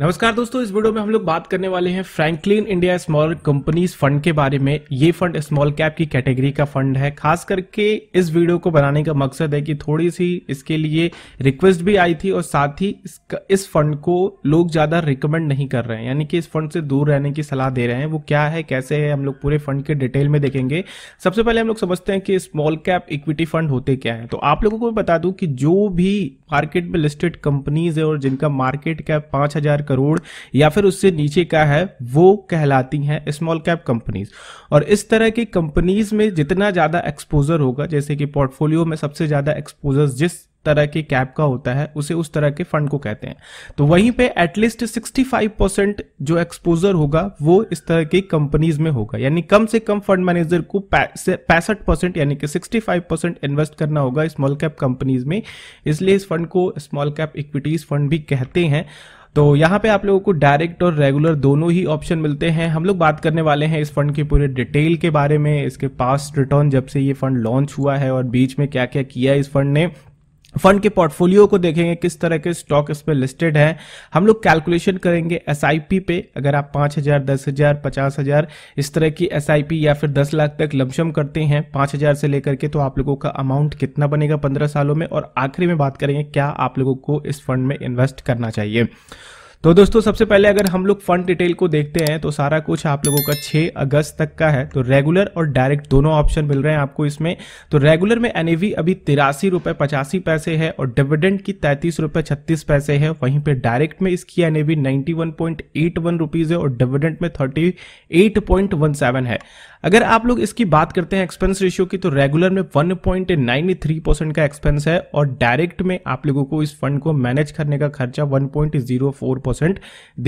नमस्कार दोस्तों इस वीडियो में हम लोग बात करने वाले हैं Franklin India small companies fund के बारे में ये फंड स्मॉल कैप की कैटेगरी का फंड है खास करके इस वीडियो को बनाने का मकसद है कि थोड़ी सी इसके लिए रिक्वेस्ट भी आई थी और साथ ही इस फंड को लोग ज़्यादा रिकमेंड नहीं कर रहे हैं यानी कि इस फंड से दूर रहने की सलाह दे रहे हैं वो क्या है कैसे है हम लोग पूरे फंड के डिटेल में देखेंगे सबसे पहले हम लोग समझते हैं कि स्मॉल कैप इक्विटी फंड होते क्या है तो आप लोगों को बता दूं कि जो भी मार्केट में लिस्टेड कंपनीज है और जिनका मार्केट कैप पांच करोड़ या फिर उससे नीचे का है वो कहलाती हैं स्मॉल कैप कंपनीज और इस तरह की कंपनीज में जितना ज़्यादा एक्सपोजर होगा जैसे कि पोर्टफोलियो में सबसे ज़्यादा एक्सपोजर जिस तरह के कैप का होता है उसे उस तरह के फंड को कहते हैं तो वहीं पे एटलीस्ट 65 परसेंट जो एक्सपोजर होगा वो इस तरह की कंपनीज में होगा यानी कम से कम फंड मैनेजर को पैंसठ परसेंट यानी कि 65 परसेंट इन्वेस्ट करना होगा स्मॉल कैप कंपनीज में इसलिए इस फंड को स्मॉल कैप इक्विटीज फंड भी कहते हैं तो यहाँ पे आप लोगों को डायरेक्ट और रेगुलर दोनों ही ऑप्शन मिलते हैं हम लोग बात करने वाले हैं इस फंड के पूरे डिटेल के बारे में इसके पास रिटर्न जब से ये फंड लॉन्च हुआ है और बीच में क्या क्या किया इस फंड ने फंड के पोर्टफोलियो को देखेंगे किस तरह के स्टॉक इसमें लिस्टेड हैं हम लोग कैलकुलेशन करेंगे एस पे अगर आप पाँच हज़ार दस हज़ार पचास हज़ार इस तरह की एस या फिर दस लाख तक लमसम करते हैं पाँच हज़ार से लेकर के तो आप लोगों का अमाउंट कितना बनेगा पंद्रह सालों में और आखिरी में बात करेंगे क्या आप लोगों को इस फंड में इन्वेस्ट करना चाहिए तो दोस्तों सबसे पहले अगर हम लोग फंड डिटेल को देखते हैं तो सारा कुछ आप लोगों का 6 अगस्त तक का है तो रेगुलर और डायरेक्ट दोनों ऑप्शन मिल रहे हैं आपको इसमें तो रेगुलर में एन अभी तिरासी रुपए पचासी पैसे है और डिविडेंड की तैंतीस रुपए छत्तीस पैसे है वहीं पे डायरेक्ट में इसकी एन एवी है और डिविडेंड में थर्टी है अगर आप लोग इसकी बात करते हैं एक्सपेंस रेशियो की तो रेगुलर में 1.93 परसेंट का एक्सपेंस है और डायरेक्ट में आप लोगों को इस फंड को मैनेज करने का खर्चा 1.04 परसेंट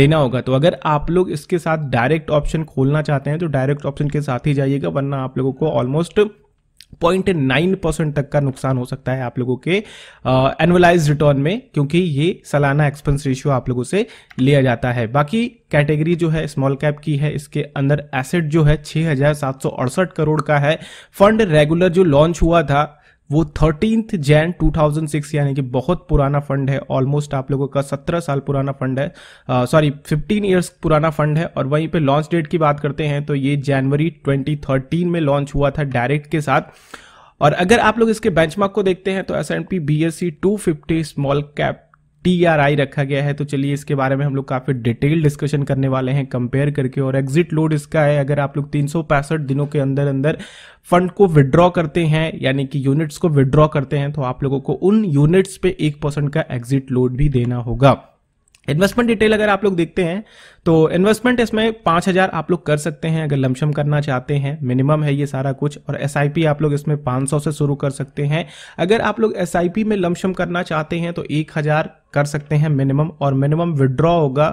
देना होगा तो अगर आप लोग इसके साथ डायरेक्ट ऑप्शन खोलना चाहते हैं तो डायरेक्ट ऑप्शन के साथ ही जाइएगा वरना आप लोगों को ऑलमोस्ट पॉइंट नाइन परसेंट तक का नुकसान हो सकता है आप लोगों के एनुअलाइज रिटर्न में क्योंकि ये सालाना एक्सपेंस रेशियो आप लोगों से लिया जाता है बाकी कैटेगरी जो है स्मॉल कैप की है इसके अंदर एसेट जो है छः करोड़ का है फंड रेगुलर जो लॉन्च हुआ था वो थर्टीन जैन 2006 यानी कि बहुत पुराना फंड है ऑलमोस्ट आप लोगों का 17 साल पुराना फंड है सॉरी uh, 15 इयर्स पुराना फंड है और वहीं पे लॉन्च डेट की बात करते हैं तो ये जनवरी 2013 में लॉन्च हुआ था डायरेक्ट के साथ और अगर आप लोग इसके बेंचमार्क को देखते हैं तो S and P B S C two small cap T रखा गया है तो चलिए इसके बारे में हम लोग काफ़ी डिटेल डिस्कशन करने वाले हैं कंपेयर करके और एग्जिट लोड इसका है अगर आप लोग तीन दिनों के अंदर अंदर फंड को विड्रॉ करते हैं यानी कि यूनिट्स को विड्रॉ करते हैं तो आप लोगों को उन यूनिट्स पे एक परसेंट का एग्जिट लोड भी देना होगा इन्वेस्टमेंट डिटेल अगर आप लोग देखते हैं तो इन्वेस्टमेंट इसमें पांच हज़ार आप लोग कर सकते हैं अगर लमसम करना चाहते हैं मिनिमम है ये सारा कुछ और एस आप लोग इसमें सौ से शुरू कर सकते हैं अगर आप लोग एस में लमशम करना चाहते हैं तो एक हज़ार कर सकते हैं मिनिमम और मिनिमम विड्रॉ होगा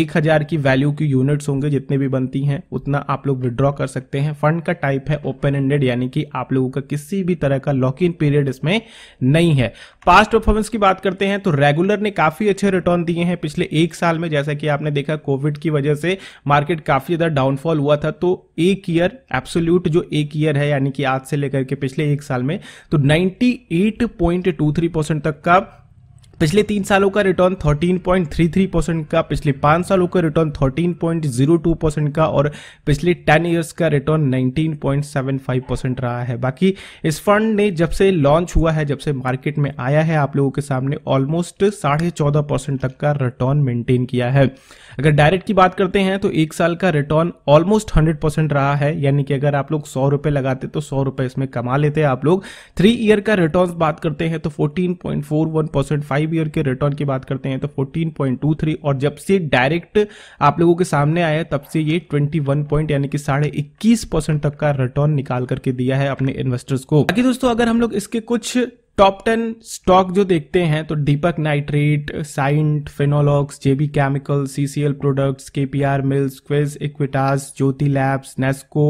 एक हज़ार की वैल्यू की यूनिट्स होंगे जितने भी बनती हैं उतना आप लोग विड्रॉ कर सकते हैं फंड का टाइप है ओपन एंडेड यानी कि आप लोगों का किसी भी तरह का लॉक इन पीरियड इसमें नहीं है पास्ट परफॉर्मेंस की बात करते हैं तो रेगुलर ने काफ़ी अच्छे रिटर्न दिए हैं पिछले एक साल में जैसा कि आपने देखा कोविड की वजह से मार्केट काफ़ी ज़्यादा डाउनफॉल हुआ था तो एक ईयर एब्सोल्यूट जो एक ईयर है यानी कि आज से लेकर के पिछले एक साल में तो 98.23 परसेंट तक का पिछले तीन सालों का रिटर्न 13.33 परसेंट का पिछले पांच सालों का रिटर्न 13.02 परसेंट का और पिछले टेन ईयर्स का रिटर्न 19.75 परसेंट रहा है बाकी इस फंड ने जब से लॉन्च हुआ है जब से मार्केट में आया है आप लोगों के सामने ऑलमोस्ट साढ़े चौदह परसेंट तक का रिटर्न मेंटेन किया है अगर डायरेक्ट की बात करते हैं तो एक साल का रिटर्न ऑलमोस्ट हंड्रेड परसेंट रहा है यानी कि अगर आप लोग सौ रुपए लगाते तो सौ रुपए इसमें कमा लेते हैं आप लोग थ्री ईयर का रिटर्न बात करते हैं तो fourteen point four one percent five five year के रिटर्न की बात करते हैं तो 14.23 और जब से डायरेक्ट आप लोगों के सामने आया तब से ये 21 पॉइंट यानी कि साढ़े इक्कीस परसेंट तक का रिटर्न निकाल करके दिया है अपने इन्वेस्टर्स को बाकी दोस्तों अगर हम लोग इसके कुछ टॉप टेन स्टॉक जो देखते हैं तो दीपक नाइट्रेट साइंट फेनोलॉक्स जेबी केमिकल सीसीएल प्रोडक्ट्स केपीआर मिल्स क्विज इक्विटास ज्योति लैब्स नेस्को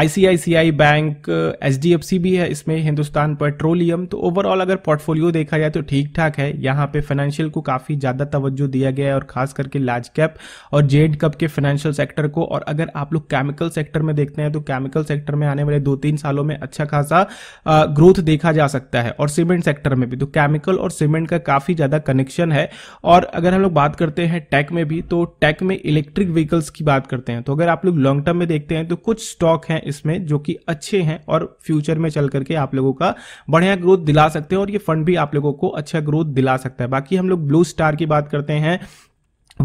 आईसीआईसीआई बैंक एचडीएफसी भी है इसमें हिंदुस्तान पेट्रोलियम तो ओवरऑल अगर पोर्टफोलियो देखा जाए तो ठीक ठाक है यहाँ पे फाइनेंशियल को काफ़ी ज़्यादा तवज्जो दिया गया है और खास करके लार्ज कैप और जेड कप के फाइनेंशियल सेक्टर को और अगर आप लोग केमिकल सेक्टर में देखते हैं तो केमिकल सेक्टर में आने वाले दो तीन सालों में अच्छा खासा ग्रोथ देखा जा सकता है और सीमेंट सेक्टर में भी तो केमिकल और सीमेंट का काफ़ी ज़्यादा कनेक्शन है और अगर हम लोग बात करते हैं टेक में भी तो टेक में इलेक्ट्रिक व्हीकल्स की बात करते हैं तो अगर आप लोग लॉन्ग टर्म में देखते हैं तो कुछ स्टॉक हैं इसमें जो कि अच्छे हैं और फ्यूचर में चल करके आप लोगों का बढ़िया ग्रोथ दिला सकते हैं और ये फंड भी आप लोगों को अच्छा ग्रोथ दिला सकता है बाकी हम लोग ब्लू स्टार की बात करते हैं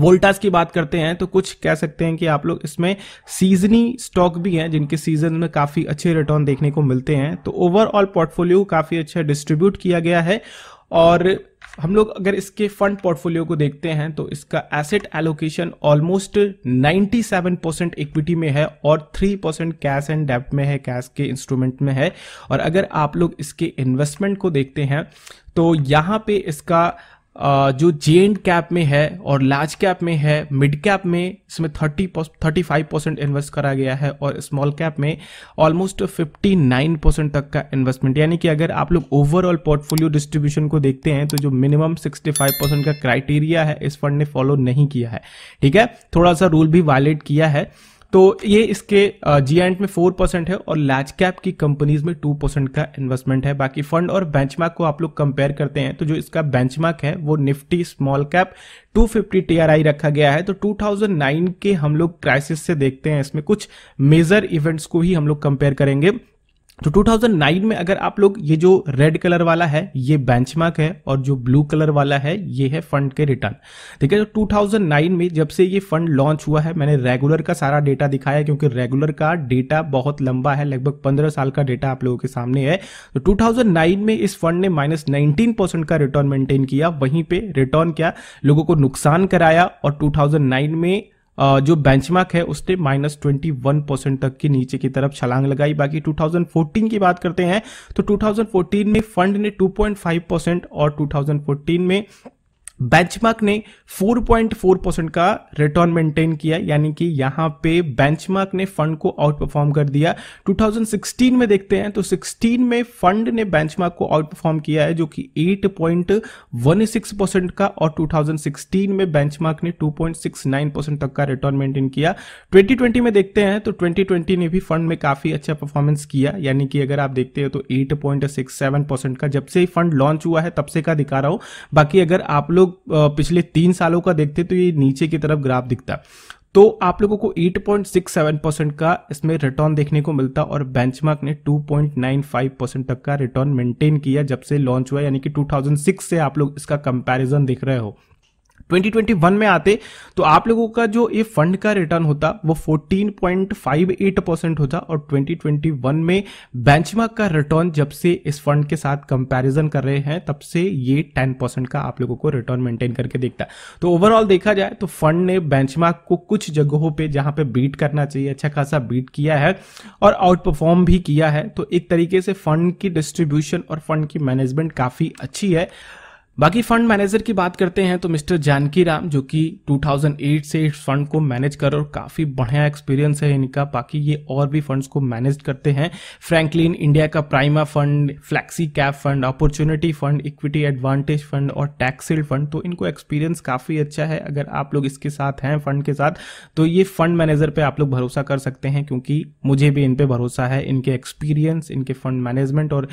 वोल्टास की बात करते हैं तो कुछ कह सकते हैं कि आप लोग इसमें सीजनी स्टॉक भी हैं जिनके सीजन में काफ़ी अच्छे रिटर्न देखने को मिलते हैं तो ओवरऑल पोर्टफोलियो काफ़ी अच्छा डिस्ट्रीब्यूट किया गया है और हम लोग अगर इसके फंड पोर्टफोलियो को देखते हैं तो इसका asset allocation almost 97 percent equity में है और 3 परसेंट कैश एंड डेप्ट में है कैश के इंस्ट्रूमेंट में है और अगर आप लोग इसके इन्वेस्टमेंट को देखते हैं तो यहाँ पे इसका जो जे एंड कैप में है और लार्ज कैप में है मिड कैप में इसमें thirty thirty five percent invest करा गया है और स्मॉल कैप में ऑलमोस्ट फिफ्टी नाइन परसेंट तक का इन्वेस्टमेंट यानी कि अगर आप लोग ओवरऑल पोर्टफोलियो डिस्ट्रीब्यूशन को देखते हैं तो जो मिनिमम सिक्सटी फाइव परसेंट का क्राइटेरिया है इस फंड ने फॉलो नहीं किया है ठीक है थोड़ा सा रूल भी वायलेट किया है तो ये इसके जी एंड में फोर परसेंट है और लार्ज कैप की कंपनीज में टू परसेंट का इन्वेस्टमेंट है बाकी फंड और बेंचमार्क को आप लोग कंपेयर करते हैं तो जो इसका बेंचमार्क है वो निफ्टी स्मॉल कैप 250 फिफ्टी रखा गया है तो 2009 के हम लोग क्राइसिस से देखते हैं इसमें कुछ मेजर इवेंट्स को ही हम लोग कंपेयर करेंगे तो 2009 में अगर आप लोग ये जो रेड कलर वाला है ये बेंचमार्क है और जो ब्लू कलर वाला है ये है फंड के रिटर्न ठीक है तो 2009 में जब से ये फंड लॉन्च हुआ है मैंने रेगुलर का सारा डेटा दिखाया क्योंकि रेगुलर का डेटा बहुत लंबा है लगभग 15 साल का डेटा आप लोगों के सामने है तो 2009 में इस फंड ने माइनस नाइनटीन का रिटर्न मेंटेन किया वहीं पर रिटर्न क्या लोगों को नुकसान कराया और टू में जो बेंचमार्क है उसने माइनस ट्वेंटी वन परसेंट तक के नीचे की तरफ छलांग लगाई बाकी 2014 की बात करते हैं तो 2014 में फंड ने 2.5 परसेंट और 2014 में बेंचमार्क ने 4.4 परसेंट का रिटर्न मेंटेन किया यानी कि यहां पे बेंचमार्क ने फंड को आउट परफॉर्म कर दिया 2016 में देखते हैं तो 16 में फंड ने बेंचमार्क को आउट परफॉर्म किया है जो कि 8.16 परसेंट का और 2016 में बेंचमार्क ने 2.69 परसेंट तक का रिटर्न मेंटेन किया 2020 में देखते हैं तो 2020 ने भी फंड में काफी अच्छा परफॉर्मेंस किया यानी कि अगर आप देखते हैं तो एट परसेंट का जब से फंड लॉन्च हुआ है तब से का दिखा रहा हूं बाकी अगर आप लोग लोग पिछले तीन सालों का देखते तो ये नीचे की तरफ ग्राफ दिखता तो आप लोगों को 8.67 परसेंट का इसमें रिटर्न देखने को मिलता और बेंचमार्क ने 2.95 परसेंट तक का रिटर्न मेंटेन किया जब से लॉन्च हुआ यानी कि 2006 से आप लोग इसका कंपैरिजन देख रहे हो 2021 में आते तो आप लोगों का जो ये फंड का रिटर्न होता वो 14.58 परसेंट होता और 2021 में बेंचमार्क का रिटर्न जब से इस फंड के साथ कंपैरिजन कर रहे हैं तब से ये 10 परसेंट का आप लोगों को रिटर्न मेंटेन करके देखता तो ओवरऑल देखा जाए तो फंड ने बेंचमार्क को कुछ जगहों पे जहां पे बीट करना चाहिए अच्छा खासा बीट किया है और आउट परफॉर्म भी किया है तो एक तरीके से फंड की डिस्ट्रीब्यूशन और फंड की मैनेजमेंट काफी अच्छी है बाकी फंड मैनेजर की बात करते हैं तो मिस्टर जानकी राम जो कि 2008 से इस फंड को मैनेज कर और काफी बढ़िया एक्सपीरियंस है इनका बाकी ये और भी फंड्स को मैनेज करते हैं फ्रैंकलिन इंडिया का Prima fund flexi cap fund opportunity fund equity advantage fund और टैक्सिल फंड तो इनको एक्सपीरियंस काफी अच्छा है अगर आप लोग इसके साथ हैं फंड के साथ तो ये फंड मैनेजर पर आप लोग भरोसा कर सकते हैं क्योंकि मुझे भी इन पर भरोसा है इनके एक्सपीरियंस इनके फंड मैनेजमेंट और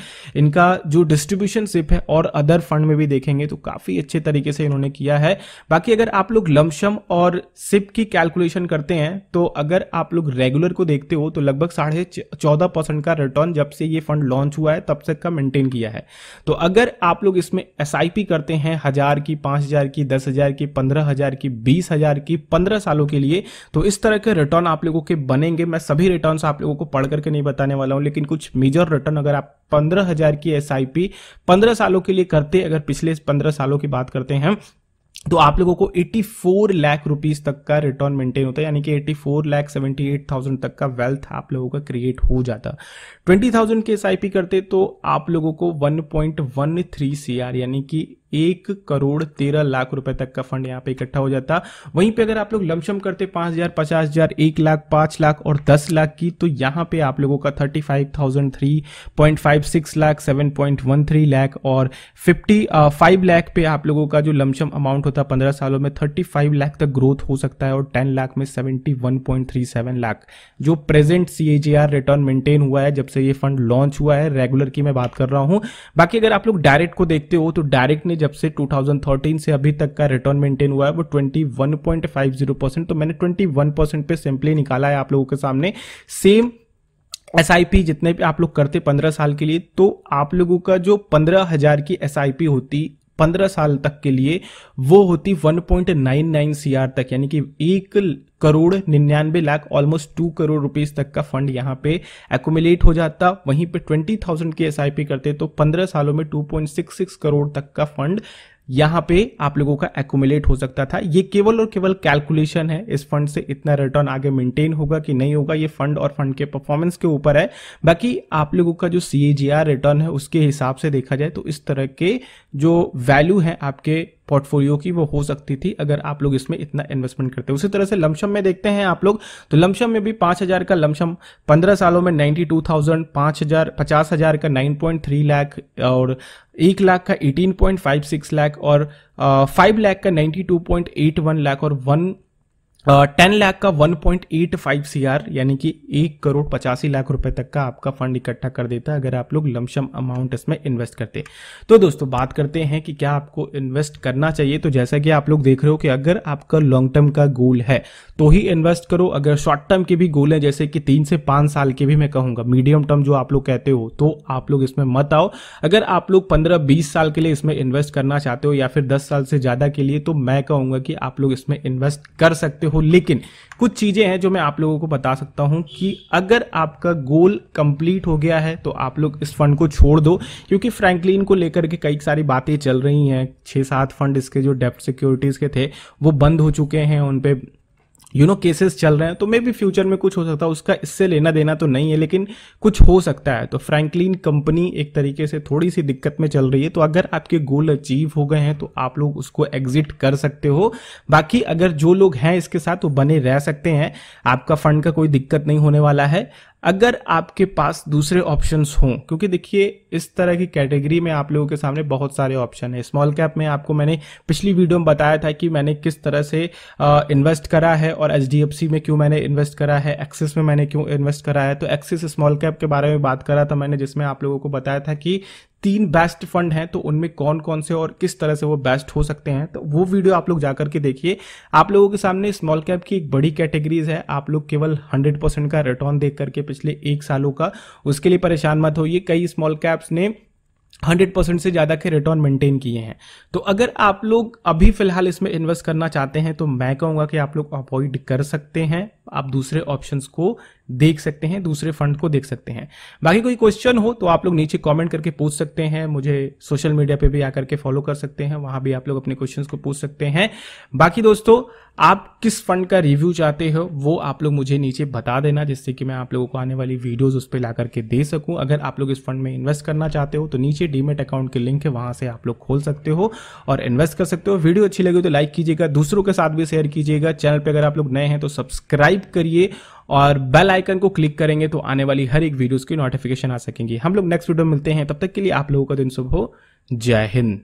इनका जो डिस्ट्रीब्यूशन सिप है और अदर फंड में भी देखें देखेंगे तो काफ़ी अच्छे तरीके से इन्होंने किया है बाकी अगर आप लोग लमसम और सिप की कैलकुलेशन करते हैं तो अगर आप लोग रेगुलर को देखते हो तो लगभग साढ़े चौदह परसेंट का रिटर्न जब से ये फंड लॉन्च हुआ है तब तक का मेंटेन किया है तो अगर आप लोग इसमें एस करते हैं हज़ार की पांच हज़ार की दस हज़ार की पंद्रह हज़ार की बीस हज़ार की पंद्रह सालों के लिए तो इस तरह के रिटर्न आप लोगों के बनेंगे मैं सभी रिटर्न आप लोगों को पढ़ करके नहीं बताने वाला हूँ लेकिन कुछ मेजर रिटर्न अगर आप पंद्रह हज़ार की एस आई पी पंद्रह सालों के लिए करते अगर पिछले पंद्रह सालों की बात करते हैं तो आप लोगों को 84 लाख रुपीस तक का रिटर्न मेंटेन होता है यानी कि 84 लाख 78,000 तक का वेल्थ आप लोगों का क्रिएट हो जाता 20,000 के एस करते तो आप लोगों को 1.13 सीआर यानी कि एक करोड़ तेरह लाख रुपए तक का फंड यहाँ पे इकट्ठा हो जाता वहीं पे अगर आप लोग लमसम करते पांच हजार पचास हजार एक लाख पांच लाख और दस लाख की तो यहाँ पे आप लोगों का thirty five thousand three point five six lakh seven point one three lakh और फिफ्टी फाइव लाख पे आप लोगों का जो लमसम अमाउंट होता है पंद्रह सालों में थर्टी फाइव लाख तक ग्रोथ हो सकता है और टेन लाख में seventy one point three seven lakh जो present C A G R return maintain हुआ है जब से ये फंड लॉन्च हुआ है रेगुलर की मैं बात कर रहा हूँ बाकी अगर आप लोग डायरेक्ट को देखते हो तो डायरेक्ट ने जब से 2013 से अभी तक का रिटर्न मेंटेन हुआ है वो 21.50 परसेंट तो मैंने 21 परसेंट पे सिंपली निकाला है आप लोगों के सामने सेम एस जितने भी आप लोग करते पंद्रह साल के लिए तो आप लोगों का जो पंद्रह हजार की एस होती पंद्रह साल तक के लिए वो होती 1.99 सीआर तक यानी कि एक करोड़ निन्यानवे lakh almost two crore rupees तक का फंड यहाँ पे एकोमिलेट हो जाता वहीं पे ट्वेंटी थाउजेंड की एस करते तो पंद्रह सालों में two point six six crore तक का फंड यहाँ पे आप लोगों का एकोमिलेट हो सकता था ये केवल और केवल कैलकुलेशन है इस फंड से इतना रिटर्न आगे मेंटेन होगा कि नहीं होगा ये फंड और फंड के परफॉर्मेंस के ऊपर है बाकी आप लोगों का जो सी रिटर्न है उसके हिसाब से देखा जाए तो इस तरह के जो वैल्यू है आपके पोर्टफोलियो की वो हो सकती थी अगर आप लोग इसमें इतना इन्वेस्टमेंट करते उसी तरह से लमसम में देखते हैं आप लोग तो लमसम में भी पांच हजार का लमसम पंद्रह सालों में नाइन्टी टू थाउजेंड पांच हजार पचास हजार का नाइन पॉइंट थ्री लाख और एक लाख का eighteen point five six lakh और फाइव लाख का ninety two point eight one lakh और वन टेन लाख का one point eight five C R यानी कि एक करोड़ पचासी लाख रुपए तक का आपका फंड इकट्ठा कर देता है अगर आप लोग लमसम अमाउंट इसमें इन्वेस्ट करते तो दोस्तों बात करते हैं कि क्या आपको इन्वेस्ट करना चाहिए तो जैसा कि आप लोग देख रहे हो कि अगर आपका लॉन्ग टर्म का गोल है तो ही इन्वेस्ट करो अगर शॉर्ट टर्म के भी गोल है जैसे कि तीन से पांच साल के भी मैं कहूंगा मीडियम टर्म जो आप लोग कहते हो तो आप लोग इसमें मत आओ अगर आप लोग पंद्रह बीस साल के लिए इसमें इन्वेस्ट करना चाहते हो या फिर दस साल से ज़्यादा के लिए तो मैं कहूंगा कि आप लोग इसमें इन्वेस्ट कर सकते हो हो लेकिन कुछ चीज़ें हैं जो मैं आप लोगों को बता सकता हूं कि अगर आपका गोल कंप्लीट हो गया है तो आप लोग इस फंड को छोड़ दो क्योंकि फ्रैंकलिन को लेकर के कई सारी बातें चल रही हैं छः सात फंड इसके जो डेप्ट सिक्योरिटीज़ के थे वो बंद हो चुके हैं उन पर यू नो केसेस चल रहे हैं तो मे भी फ्यूचर में कुछ हो सकता है उसका इससे लेना देना तो नहीं है लेकिन कुछ हो सकता है तो फ्रैंकलिन कंपनी एक तरीके से थोड़ी सी दिक्कत में चल रही है तो अगर आपके गोल अचीव हो गए हैं तो आप लोग उसको एग्जिट कर सकते हो बाकी अगर जो लोग हैं इसके साथ वो बने रह सकते हैं आपका फंड का कोई दिक्कत नहीं होने वाला है अगर आपके पास दूसरे ऑप्शंस हों क्योंकि देखिए इस तरह की कैटेगरी में आप लोगों के सामने बहुत सारे ऑप्शन है स्मॉल कैप में आपको मैंने पिछली वीडियो में बताया था कि मैंने किस तरह से इन्वेस्ट करा है और एच में क्यों मैंने इन्वेस्ट करा है एक्सिस में मैंने क्यों इन्वेस्ट करा है तो एक्सिस स्मॉल कैप के बारे में बात करा था मैंने जिसमें आप लोगों को बताया था कि तीन बेस्ट फंड हैं तो उनमें कौन कौन से और किस तरह से वो बेस्ट हो सकते हैं तो वो वीडियो आप लोग जाकर के देखिए आप लोगों के सामने स्मॉल कैप की एक बड़ी कैटेगरीज है आप लोग केवल 100 परसेंट का रिटर्न देख करके पिछले एक सालों का उसके लिए परेशान मत होइए कई स्मॉल कैप्स ने 100 परसेंट से ज़्यादा के रिटर्न मेंटेन किए हैं तो अगर आप लोग अभी फिलहाल इसमें इन्वेस्ट करना चाहते हैं तो मैं कहूँगा कि आप लोग अवॉइड कर सकते हैं आप दूसरे ऑप्शंस को देख सकते हैं दूसरे फंड को देख सकते हैं बाकी कोई क्वेश्चन हो तो आप लोग नीचे कमेंट करके पूछ सकते हैं मुझे सोशल मीडिया पे भी आकर के फॉलो कर सकते हैं वहां भी आप लोग अपने क्वेश्चंस को पूछ सकते हैं बाकी दोस्तों आप किस फंड का रिव्यू चाहते हो वो आप लोग मुझे नीचे बता देना जिससे कि मैं आप लोगों को आने वाली वीडियोज उस पर ला करके दे सकूं अगर आप लोग इस फंड में इन्वेस्ट करना चाहते हो तो नीचे डीमेट अकाउंट के लिंक है वहां से आप लोग खोल सकते हो और इन्वेस्ट कर सकते हो वीडियो अच्छी लगी तो लाइक कीजिएगा दूसरों के साथ भी शेयर कीजिएगा चैनल पर अगर आप लोग नए हैं तो सब्सक्राइब सब्सक्राइब करिए और बेल आइकन को क्लिक करेंगे तो आने वाली हर एक वीडियोस की नोटिफिकेशन आ सकेंगी हम लोग नेक्स्ट वीडियो मिलते हैं तब तक के लिए आप लोगों का दिन शुभ हो जय हिंद